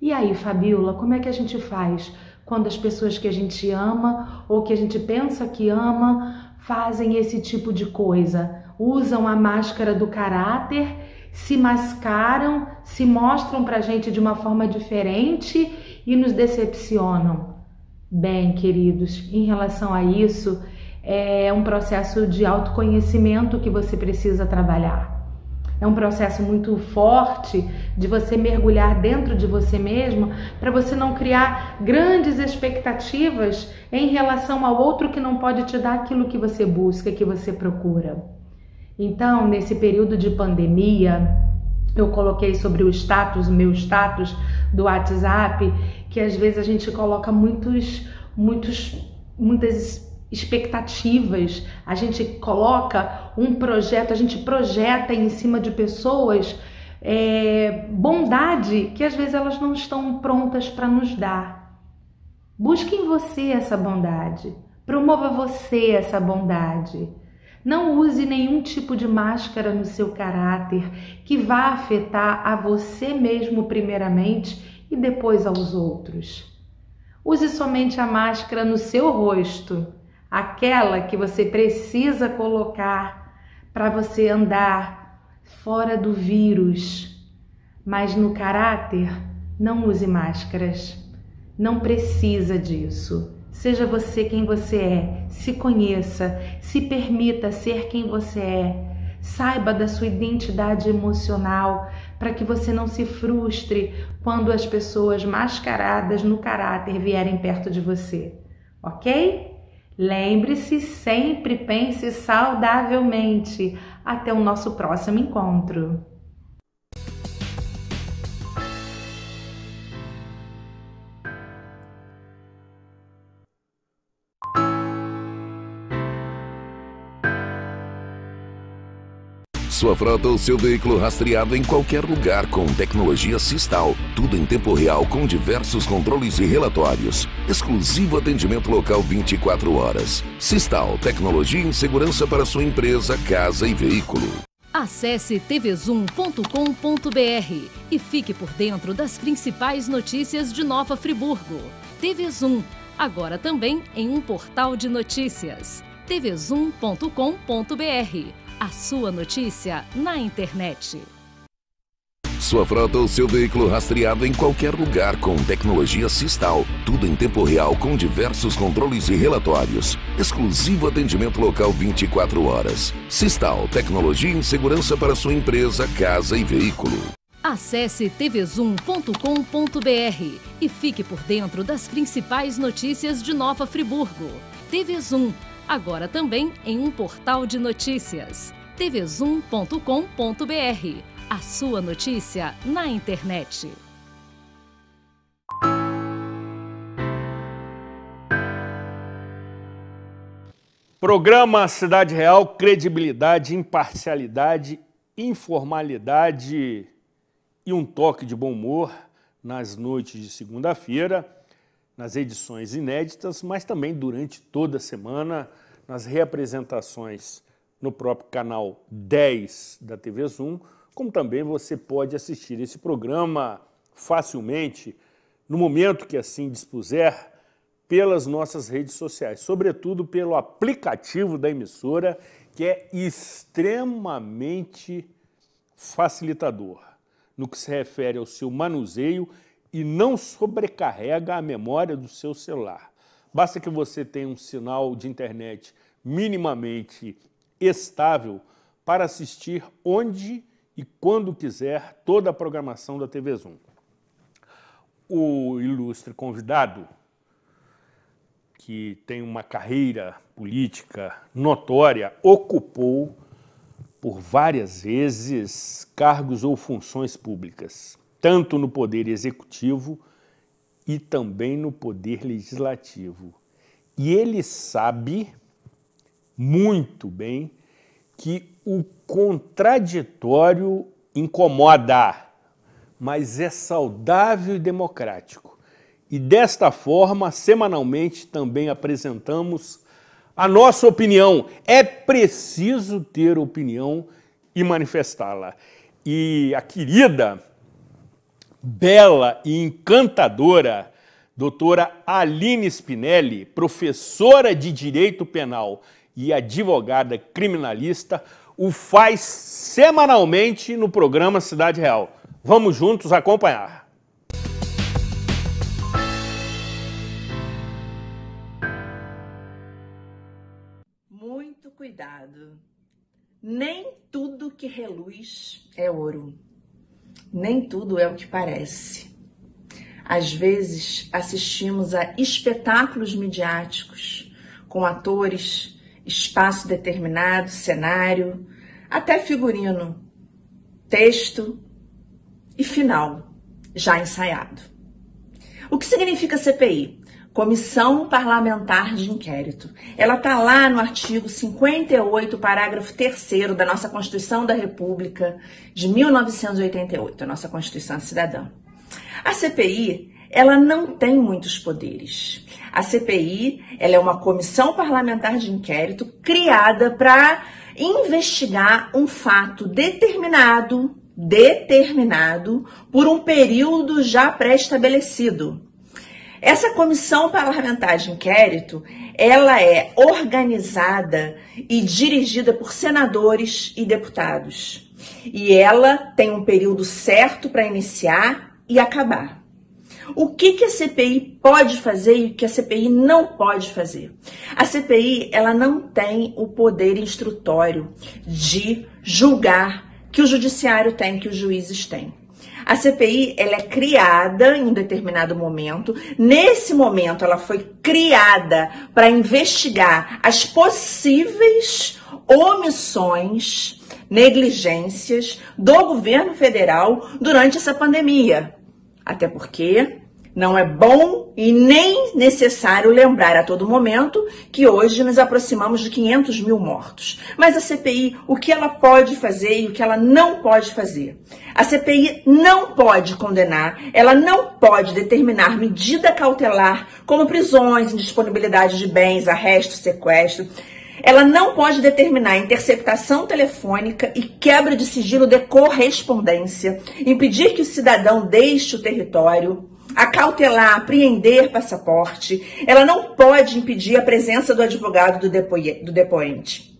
E aí, Fabiola, como é que a gente faz quando as pessoas que a gente ama ou que a gente pensa que ama fazem esse tipo de coisa? Usam a máscara do caráter, se mascaram, se mostram pra gente de uma forma diferente e nos decepcionam. Bem, queridos, em relação a isso, é um processo de autoconhecimento que você precisa trabalhar. É um processo muito forte de você mergulhar dentro de você mesmo para você não criar grandes expectativas em relação ao outro que não pode te dar aquilo que você busca, que você procura. Então, nesse período de pandemia, eu coloquei sobre o status, meu status do WhatsApp, que às vezes a gente coloca muitos, muitos, muitas expectativas, a gente coloca um projeto, a gente projeta em cima de pessoas é, bondade que às vezes elas não estão prontas para nos dar. Busque em você essa bondade, promova você essa bondade. Não use nenhum tipo de máscara no seu caráter que vá afetar a você mesmo primeiramente e depois aos outros. Use somente a máscara no seu rosto aquela que você precisa colocar para você andar fora do vírus. Mas no caráter, não use máscaras. Não precisa disso. Seja você quem você é, se conheça, se permita ser quem você é. Saiba da sua identidade emocional para que você não se frustre quando as pessoas mascaradas no caráter vierem perto de você, ok? Lembre-se sempre, pense saudavelmente. Até o nosso próximo encontro. sua frota ou seu veículo rastreado em qualquer lugar com tecnologia Sistal. Tudo em tempo real com diversos controles e relatórios. Exclusivo atendimento local 24 horas. Sistal, tecnologia em segurança para sua empresa, casa e veículo. Acesse tvzoom.com.br e fique por dentro das principais notícias de Nova Friburgo. TV agora também em um portal de notícias. tvzoom.com.br a sua notícia na internet. Sua frota ou seu veículo rastreado em qualquer lugar com tecnologia Sistal. Tudo em tempo real com diversos controles e relatórios. Exclusivo atendimento local 24 horas. Sistal, tecnologia em segurança para sua empresa, casa e veículo. Acesse tvzoom.com.br e fique por dentro das principais notícias de Nova Friburgo. TVZoom agora também em um portal de notícias. tvzoom.com.br A sua notícia na internet. Programa Cidade Real, credibilidade, imparcialidade, informalidade e um toque de bom humor nas noites de segunda-feira nas edições inéditas, mas também durante toda a semana nas reapresentações no próprio canal 10 da TV Zoom, como também você pode assistir esse programa facilmente no momento que assim dispuser pelas nossas redes sociais, sobretudo pelo aplicativo da emissora, que é extremamente facilitador no que se refere ao seu manuseio e não sobrecarrega a memória do seu celular. Basta que você tenha um sinal de internet minimamente estável para assistir onde e quando quiser toda a programação da TV Zoom. O ilustre convidado, que tem uma carreira política notória, ocupou por várias vezes cargos ou funções públicas tanto no poder executivo e também no poder legislativo. E ele sabe muito bem que o contraditório incomoda, mas é saudável e democrático. E desta forma, semanalmente também apresentamos a nossa opinião. É preciso ter opinião e manifestá-la. E a querida bela e encantadora doutora Aline Spinelli, professora de Direito Penal e advogada criminalista, o faz semanalmente no programa Cidade Real. Vamos juntos acompanhar. Muito cuidado. Nem tudo que reluz é ouro nem tudo é o que parece. Às vezes assistimos a espetáculos midiáticos com atores, espaço determinado, cenário, até figurino, texto e final já ensaiado. O que significa CPI? Comissão Parlamentar de Inquérito. Ela está lá no artigo 58, parágrafo 3 da nossa Constituição da República de 1988, a nossa Constituição Cidadã. A CPI, ela não tem muitos poderes. A CPI, ela é uma comissão parlamentar de inquérito criada para investigar um fato determinado, determinado por um período já pré-estabelecido. Essa comissão parlamentar de inquérito, ela é organizada e dirigida por senadores e deputados. E ela tem um período certo para iniciar e acabar. O que, que a CPI pode fazer e o que a CPI não pode fazer? A CPI ela não tem o poder instrutório de julgar que o judiciário tem, que os juízes têm. A CPI ela é criada em um determinado momento. Nesse momento, ela foi criada para investigar as possíveis omissões, negligências do governo federal durante essa pandemia. Até porque não é bom e nem necessário lembrar a todo momento que hoje nos aproximamos de 500 mil mortos. Mas a CPI, o que ela pode fazer e o que ela não pode fazer? A CPI não pode condenar, ela não pode determinar medida cautelar, como prisões, indisponibilidade de bens, arresto, sequestro. Ela não pode determinar interceptação telefônica e quebra de sigilo de correspondência, impedir que o cidadão deixe o território acautelar, apreender passaporte. Ela não pode impedir a presença do advogado do, do depoente.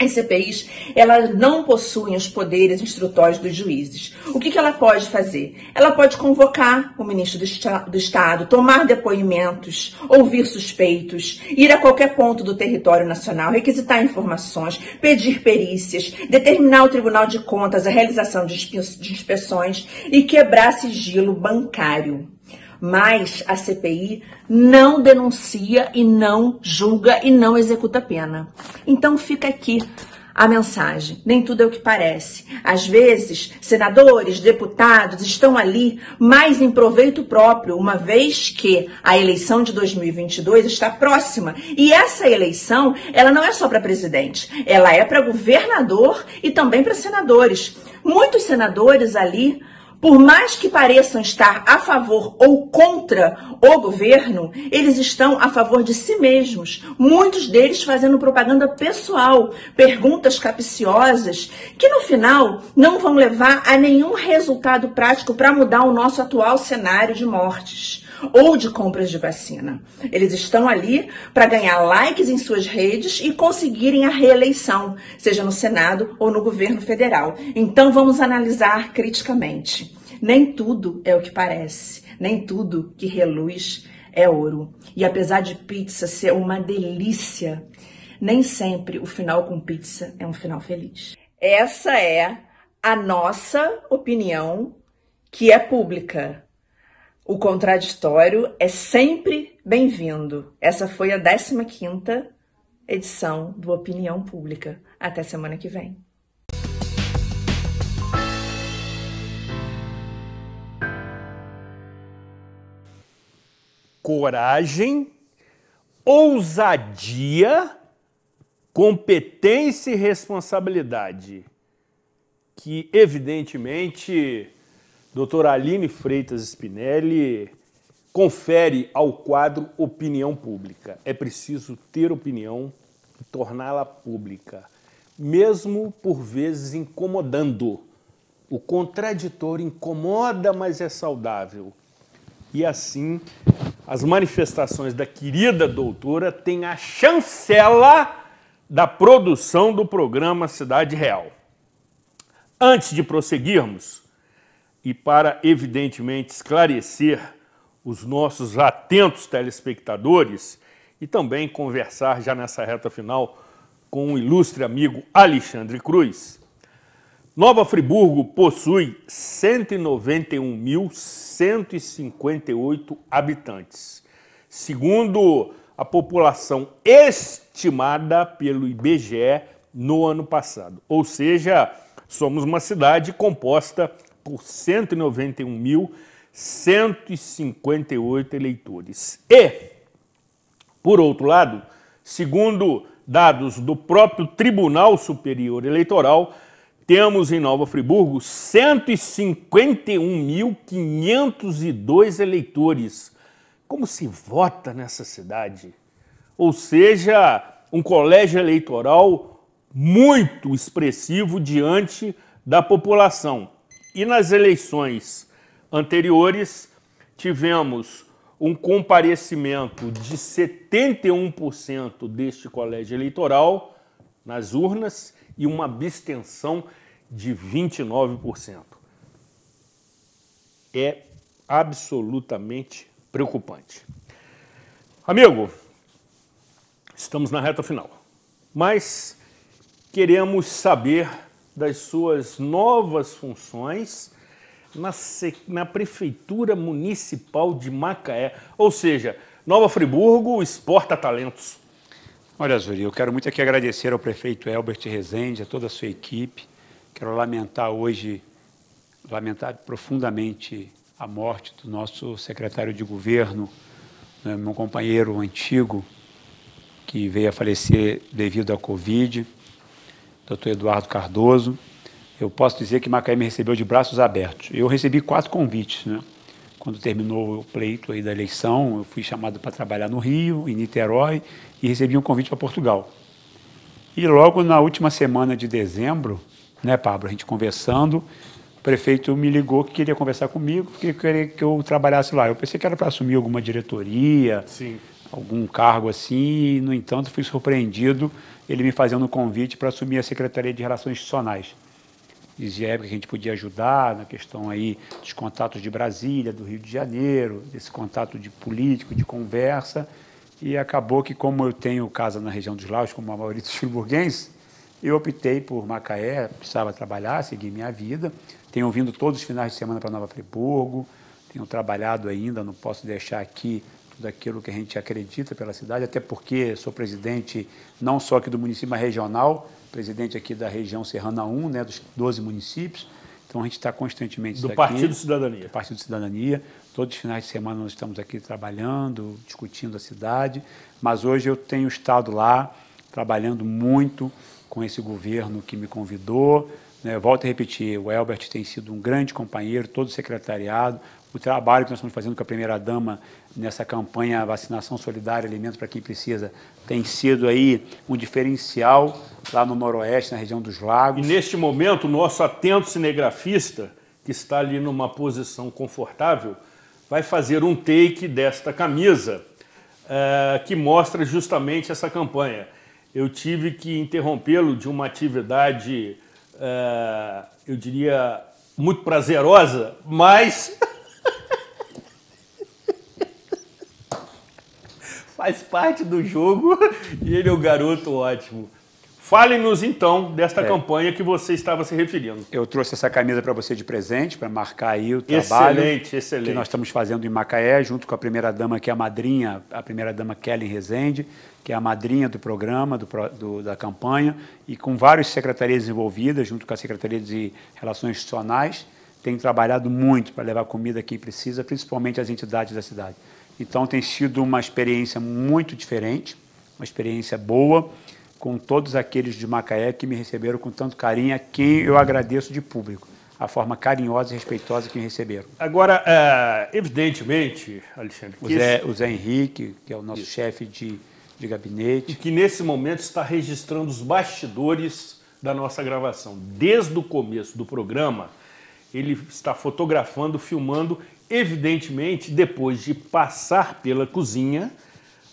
As CPIs, elas não possuem os poderes instrutórios dos juízes. O que, que ela pode fazer? Ela pode convocar o ministro do, do Estado, tomar depoimentos, ouvir suspeitos, ir a qualquer ponto do território nacional, requisitar informações, pedir perícias, determinar o Tribunal de Contas a realização de, inspe de inspeções e quebrar sigilo bancário. Mas a CPI não denuncia e não julga e não executa pena. Então fica aqui a mensagem. Nem tudo é o que parece. Às vezes, senadores, deputados estão ali mais em proveito próprio, uma vez que a eleição de 2022 está próxima. E essa eleição, ela não é só para presidente, ela é para governador e também para senadores. Muitos senadores ali por mais que pareçam estar a favor ou contra o governo, eles estão a favor de si mesmos. Muitos deles fazendo propaganda pessoal, perguntas capciosas, que no final não vão levar a nenhum resultado prático para mudar o nosso atual cenário de mortes ou de compras de vacina. Eles estão ali para ganhar likes em suas redes e conseguirem a reeleição, seja no Senado ou no governo federal. Então vamos analisar criticamente. Nem tudo é o que parece, nem tudo que reluz é ouro. E apesar de pizza ser uma delícia, nem sempre o final com pizza é um final feliz. Essa é a nossa opinião que é pública o contraditório é sempre bem-vindo. Essa foi a 15ª edição do Opinião Pública. Até semana que vem. Coragem, ousadia, competência e responsabilidade, que evidentemente doutora Aline Freitas Spinelli confere ao quadro Opinião Pública. É preciso ter opinião e torná-la pública, mesmo por vezes incomodando. O contraditório incomoda, mas é saudável. E assim, as manifestações da querida doutora têm a chancela da produção do programa Cidade Real. Antes de prosseguirmos, e para, evidentemente, esclarecer os nossos atentos telespectadores e também conversar já nessa reta final com o ilustre amigo Alexandre Cruz. Nova Friburgo possui 191.158 habitantes. Segundo a população estimada pelo IBGE no ano passado. Ou seja, somos uma cidade composta por 191.158 eleitores. E, por outro lado, segundo dados do próprio Tribunal Superior Eleitoral, temos em Nova Friburgo 151.502 eleitores. Como se vota nessa cidade? Ou seja, um colégio eleitoral muito expressivo diante da população. E nas eleições anteriores, tivemos um comparecimento de 71% deste colégio eleitoral nas urnas e uma abstenção de 29%. É absolutamente preocupante. Amigo, estamos na reta final, mas queremos saber das suas novas funções na, na Prefeitura Municipal de Macaé. Ou seja, Nova Friburgo exporta talentos. Olha, Zuri, eu quero muito aqui agradecer ao prefeito Elbert Rezende, a toda a sua equipe. Quero lamentar hoje, lamentar profundamente a morte do nosso secretário de governo, né, meu companheiro antigo, que veio a falecer devido à Covid doutor Eduardo Cardoso. Eu posso dizer que Macaé me recebeu de braços abertos. Eu recebi quatro convites, né? Quando terminou o pleito aí da eleição, eu fui chamado para trabalhar no Rio, em Niterói, e recebi um convite para Portugal. E logo na última semana de dezembro, né, Pablo, a gente conversando, o prefeito me ligou que queria conversar comigo, que queria que eu trabalhasse lá. Eu pensei que era para assumir alguma diretoria, Sim algum cargo assim, e, no entanto, fui surpreendido ele me fazendo um convite para assumir a Secretaria de Relações Institucionais. Dizia a época que a gente podia ajudar na questão aí dos contatos de Brasília, do Rio de Janeiro, desse contato de político, de conversa, e acabou que, como eu tenho casa na região dos Laos, como a maioria dos friburguenses, eu optei por Macaé, precisava trabalhar, seguir minha vida. Tenho vindo todos os finais de semana para Nova Friburgo, tenho trabalhado ainda, não posso deixar aqui daquilo que a gente acredita pela cidade, até porque sou presidente não só aqui do município, mas regional, presidente aqui da região Serrana 1, né, dos 12 municípios. Então a gente está constantemente. Do daqui, Partido Cidadania. Do Partido Cidadania. Todos os finais de semana nós estamos aqui trabalhando, discutindo a cidade, mas hoje eu tenho estado lá trabalhando muito com esse governo que me convidou, né, volto a repetir, o Elbert tem sido um grande companheiro, todo o secretariado, o trabalho que nós estamos fazendo com a primeira-dama nessa campanha Vacinação Solidária, Alimentos para Quem Precisa, tem sido aí um diferencial lá no Noroeste, na região dos lagos. E neste momento, o nosso atento cinegrafista, que está ali numa posição confortável, vai fazer um take desta camisa, uh, que mostra justamente essa campanha. Eu tive que interrompê-lo de uma atividade é, eu diria, muito prazerosa, mas faz parte do jogo e ele é um garoto ótimo. Fale-nos então desta é. campanha que você estava se referindo. Eu trouxe essa camisa para você de presente, para marcar aí o trabalho excelente, excelente. que nós estamos fazendo em Macaé, junto com a primeira dama, que é a madrinha, a primeira dama Kelly Rezende, que é a madrinha do programa, do, do, da campanha, e com várias secretarias envolvidas, junto com a Secretaria de Relações Institucionais, tem trabalhado muito para levar comida quem precisa, principalmente as entidades da cidade. Então tem sido uma experiência muito diferente, uma experiência boa com todos aqueles de Macaé que me receberam com tanto carinho, a quem eu agradeço de público, a forma carinhosa e respeitosa que me receberam. Agora, é, evidentemente, Alexandre... O Zé, esse... o Zé Henrique, que é o nosso Isso. chefe de, de gabinete... E que nesse momento está registrando os bastidores da nossa gravação. Desde o começo do programa, ele está fotografando, filmando, evidentemente, depois de passar pela cozinha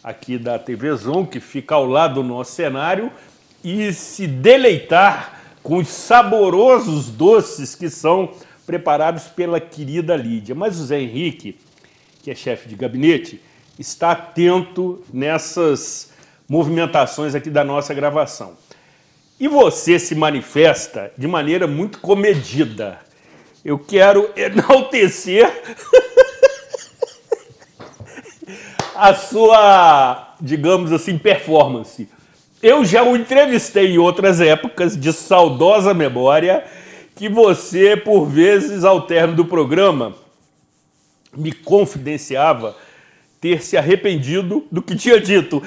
aqui da TV Zon, que fica ao lado do nosso cenário, e se deleitar com os saborosos doces que são preparados pela querida Lídia. Mas o Zé Henrique, que é chefe de gabinete, está atento nessas movimentações aqui da nossa gravação. E você se manifesta de maneira muito comedida. Eu quero enaltecer a sua, digamos assim, performance. Eu já o entrevistei em outras épocas, de saudosa memória, que você, por vezes, ao término do programa, me confidenciava ter se arrependido do que tinha dito.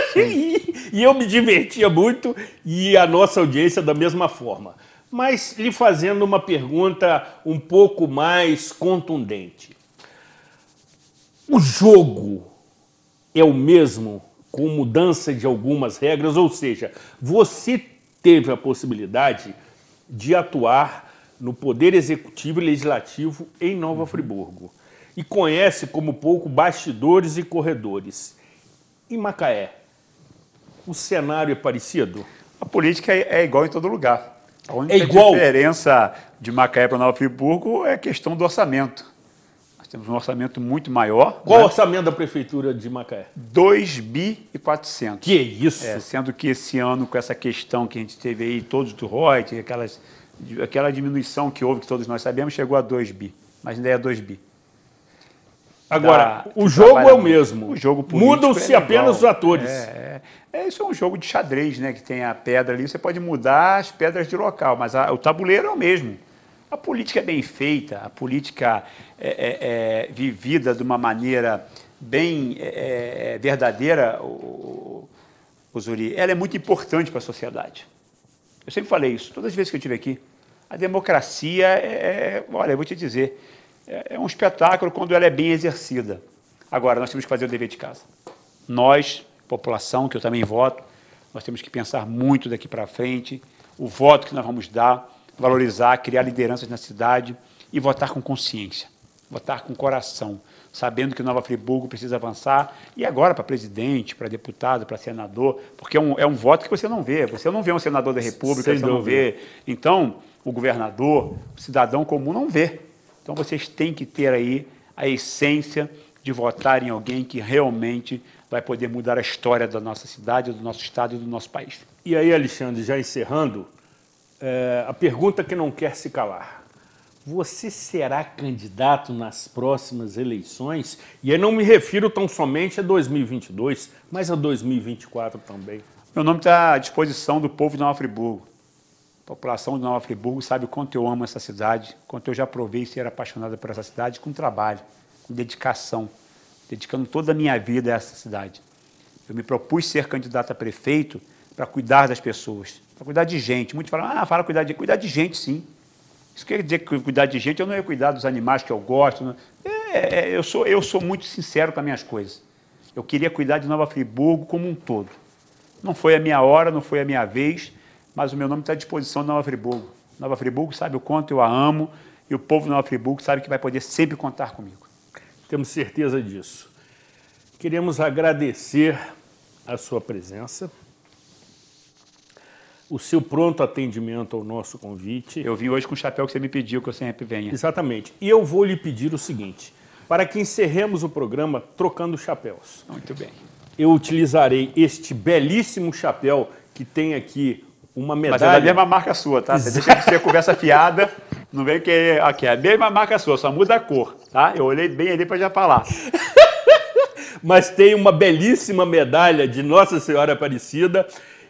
e eu me divertia muito e a nossa audiência da mesma forma. Mas lhe fazendo uma pergunta um pouco mais contundente. O jogo é o mesmo com mudança de algumas regras, ou seja, você teve a possibilidade de atuar no Poder Executivo e Legislativo em Nova uhum. Friburgo e conhece como pouco bastidores e corredores. Em Macaé, o cenário é parecido? A política é, é igual em todo lugar. A única é diferença de Macaé para Nova Friburgo é a questão do orçamento temos um orçamento muito maior. Qual né? o orçamento da Prefeitura de Macaé? 2 bi e 400. Que isso? É, sendo que esse ano, com essa questão que a gente teve aí, todos do Reut, aquelas, aquela diminuição que houve, que todos nós sabemos, chegou a 2 bi, mas ainda é 2 bi. Agora, da, o jogo é o mesmo. O jogo Mudam-se é apenas os atores. É, é, isso é um jogo de xadrez, né? Que tem a pedra ali, você pode mudar as pedras de local, mas a, o tabuleiro é o mesmo. A política é bem feita, a política é, é, é, vivida de uma maneira bem é, é, verdadeira, o, o Zuri, ela é muito importante para a sociedade. Eu sempre falei isso, todas as vezes que eu estive aqui. A democracia é, olha, eu vou te dizer, é um espetáculo quando ela é bem exercida. Agora, nós temos que fazer o dever de casa. Nós, população, que eu também voto, nós temos que pensar muito daqui para frente, o voto que nós vamos dar, valorizar, criar lideranças na cidade e votar com consciência votar com coração, sabendo que Nova Friburgo precisa avançar, e agora para presidente, para deputado, para senador, porque é um, é um voto que você não vê. Você não vê um senador da República, Sem você dúvida. não vê. Então, o governador, o cidadão comum não vê. Então, vocês têm que ter aí a essência de votar em alguém que realmente vai poder mudar a história da nossa cidade, do nosso estado e do nosso país. E aí, Alexandre, já encerrando, é, a pergunta que não quer se calar. Você será candidato nas próximas eleições? E eu não me refiro tão somente a 2022, mas a 2024 também. Meu nome está à disposição do povo de Nova Friburgo. A população de Nova Friburgo sabe o quanto eu amo essa cidade, quanto eu já provei ser apaixonada por essa cidade com trabalho, com dedicação, dedicando toda a minha vida a essa cidade. Eu me propus ser candidato a prefeito para cuidar das pessoas, para cuidar de gente. Muitos falam, ah, fala cuidar de cuidar de gente, sim. Isso quer dizer que cuidar de gente, eu não ia cuidar dos animais que eu gosto. É, é, eu, sou, eu sou muito sincero com as minhas coisas. Eu queria cuidar de Nova Friburgo como um todo. Não foi a minha hora, não foi a minha vez, mas o meu nome está à disposição de Nova Friburgo. Nova Friburgo sabe o quanto eu a amo e o povo de Nova Friburgo sabe que vai poder sempre contar comigo. Temos certeza disso. Queremos agradecer a sua presença o seu pronto atendimento ao nosso convite. Eu vim hoje com o chapéu que você me pediu, que eu sempre venha. Exatamente. E eu vou lhe pedir o seguinte, para que encerremos o programa trocando chapéus. Muito bem. Eu utilizarei este belíssimo chapéu que tem aqui uma medalha. Mas é da mesma marca sua, tá? Você deixa de conversa fiada. Não vem que é aqui é a mesma marca sua, só muda a cor, tá? Eu olhei bem ali para já falar. Mas tem uma belíssima medalha de Nossa Senhora Aparecida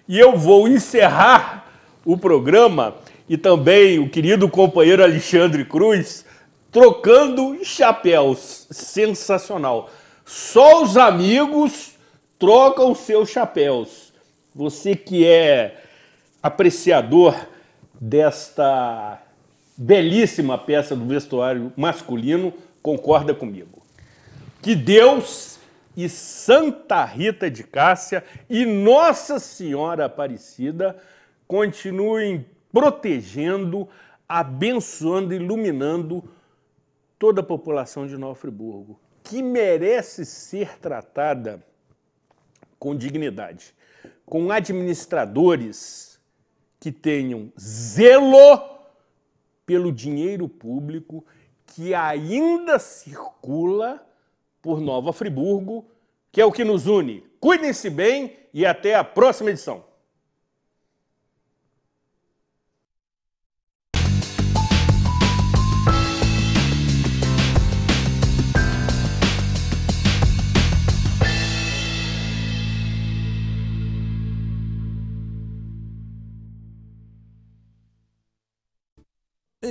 e eu vou encerrar o programa e também o querido companheiro Alexandre Cruz trocando chapéus. Sensacional. Só os amigos trocam seus chapéus. Você que é apreciador desta belíssima peça do vestuário masculino, concorda comigo. Que Deus e Santa Rita de Cássia e Nossa Senhora Aparecida continuem protegendo, abençoando, iluminando toda a população de Nova Friburgo, que merece ser tratada com dignidade, com administradores que tenham zelo pelo dinheiro público que ainda circula por Nova Friburgo, que é o que nos une. Cuidem-se bem e até a próxima edição.